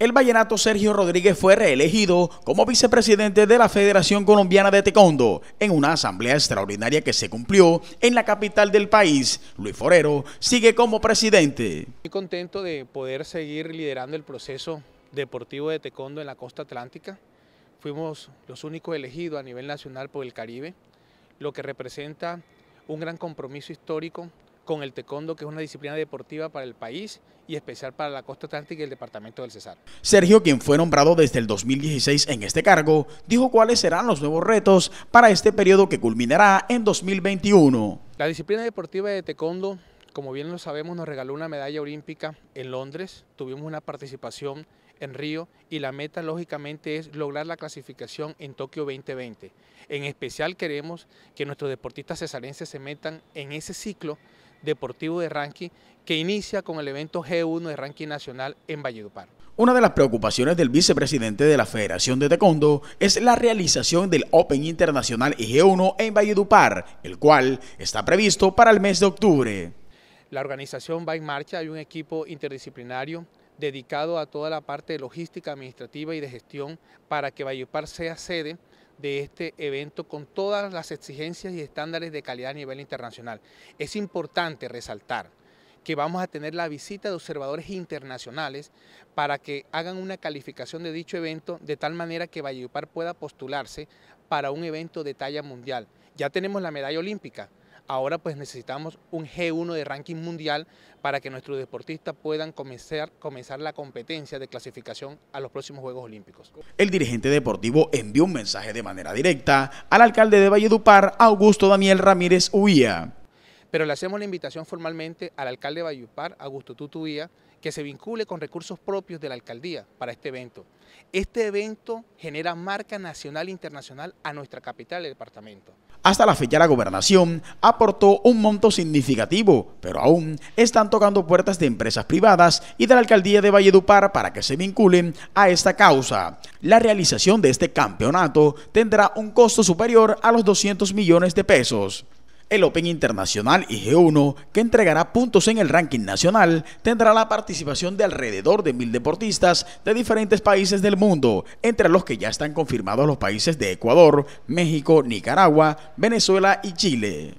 El vallenato Sergio Rodríguez fue reelegido como vicepresidente de la Federación Colombiana de Taekwondo en una asamblea extraordinaria que se cumplió en la capital del país. Luis Forero sigue como presidente. Muy contento de poder seguir liderando el proceso deportivo de Taekwondo en la costa atlántica. Fuimos los únicos elegidos a nivel nacional por el Caribe, lo que representa un gran compromiso histórico con el taekwondo, que es una disciplina deportiva para el país y especial para la costa atlántica y el departamento del Cesar. Sergio, quien fue nombrado desde el 2016 en este cargo, dijo cuáles serán los nuevos retos para este periodo que culminará en 2021. La disciplina deportiva de taekwondo, como bien lo sabemos, nos regaló una medalla olímpica en Londres, tuvimos una participación en Río y la meta lógicamente es lograr la clasificación en Tokio 2020. En especial queremos que nuestros deportistas cesarenses se metan en ese ciclo deportivo de ranking que inicia con el evento G1 de ranking nacional en Valledupar. Una de las preocupaciones del vicepresidente de la Federación de Taekwondo es la realización del Open Internacional g 1 en Valledupar, el cual está previsto para el mes de octubre. La organización va en marcha, hay un equipo interdisciplinario dedicado a toda la parte de logística, administrativa y de gestión para que Valledupar sea sede de este evento con todas las exigencias y estándares de calidad a nivel internacional. Es importante resaltar que vamos a tener la visita de observadores internacionales para que hagan una calificación de dicho evento de tal manera que Valledupar pueda postularse para un evento de talla mundial. Ya tenemos la medalla olímpica, Ahora pues necesitamos un G1 de ranking mundial para que nuestros deportistas puedan comenzar, comenzar la competencia de clasificación a los próximos Juegos Olímpicos. El dirigente deportivo envió un mensaje de manera directa al alcalde de Valledupar, Augusto Daniel Ramírez Uía pero le hacemos la invitación formalmente al alcalde de Valledupar, Augusto Tutuía, que se vincule con recursos propios de la alcaldía para este evento. Este evento genera marca nacional e internacional a nuestra capital el departamento. Hasta la fecha la gobernación aportó un monto significativo, pero aún están tocando puertas de empresas privadas y de la alcaldía de Valledupar para que se vinculen a esta causa. La realización de este campeonato tendrá un costo superior a los 200 millones de pesos. El Open Internacional IG1, que entregará puntos en el ranking nacional, tendrá la participación de alrededor de mil deportistas de diferentes países del mundo, entre los que ya están confirmados los países de Ecuador, México, Nicaragua, Venezuela y Chile.